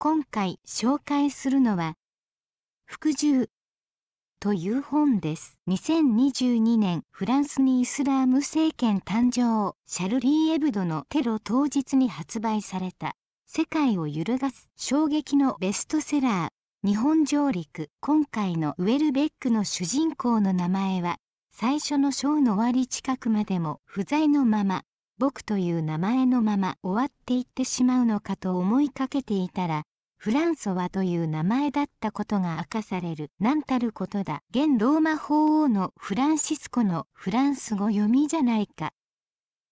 今回紹介するのは「服従」という本です。2022年フランスにイスラーム政権誕生シャルリー・エブドのテロ当日に発売された世界を揺るがす衝撃のベストセラー日本上陸今回のウェルベックの主人公の名前は最初の章の終わり近くまでも不在のまま僕という名前のまま終わっていってしまうのかと思いかけていたらフランソワという名前だったことが明かされる何たることだ現ローマ法王のフランシスコのフランス語読みじゃないか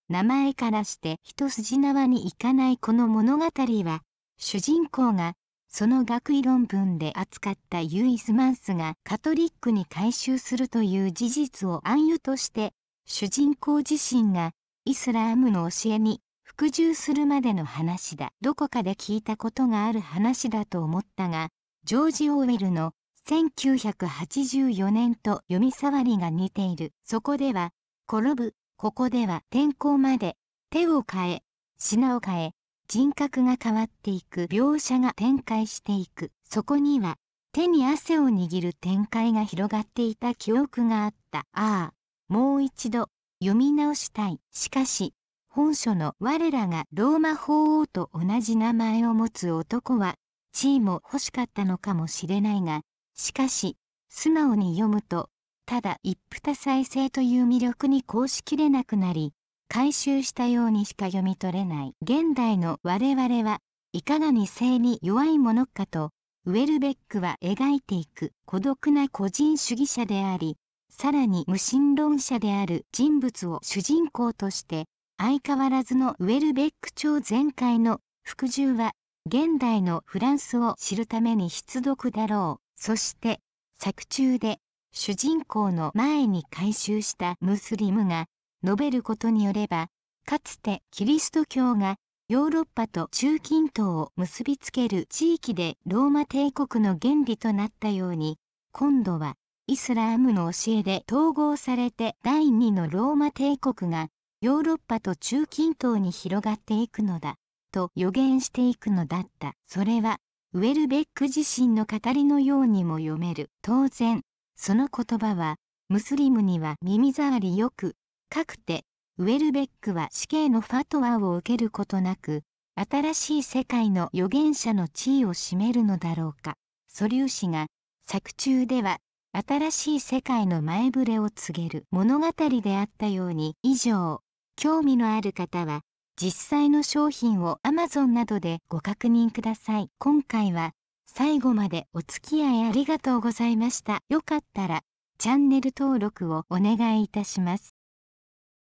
名前からして一筋縄にいかないこの物語は主人公がその学位論文で扱ったユイスマンスがカトリックに改宗するという事実を暗喩として主人公自身がイスラームの教えに服従するまでの話だどこかで聞いたことがある話だと思ったがジョージ・オーウェルの1984年と読み障りが似ているそこでは転ぶここでは天候まで手を変え品を変え人格が変わっていく描写が展開していくそこには手に汗を握る展開が広がっていた記憶があったああもう一度読み直したいしかし本書の我らがローマ法王と同じ名前を持つ男は地位も欲しかったのかもしれないがしかし素直に読むとただ一夫多妻制という魅力にこうしきれなくなり回収したようにしか読み取れない現代の我々はいかがに性に弱いものかとウェルベックは描いていく孤独な個人主義者でありさらに無神論者である人物を主人公として相変わらずのウェルベック朝前回の服従は現代のフランスを知るために必読だろうそして作中で主人公の前に改宗したムスリムが述べることによればかつてキリスト教がヨーロッパと中近東を結びつける地域でローマ帝国の原理となったように今度はイスラームの教えで統合されて第2のローマ帝国がヨーロッパと中近東に広がっていくのだと予言していくのだったそれはウェルベック自身の語りのようにも読める当然その言葉はムスリムには耳障りよくかくてウェルベックは死刑のファトワを受けることなく新しい世界の預言者の地位を占めるのだろうか素粒子が作中では新しい世界の前触れを告げる物語であったように以上興味のある方は実際の商品を Amazon などでご確認ください今回は最後までお付き合いありがとうございましたよかったらチャンネル登録をお願いいたします